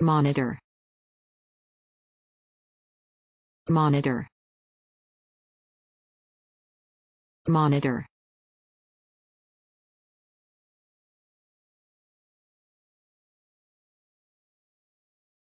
Monitor. Monitor. Monitor.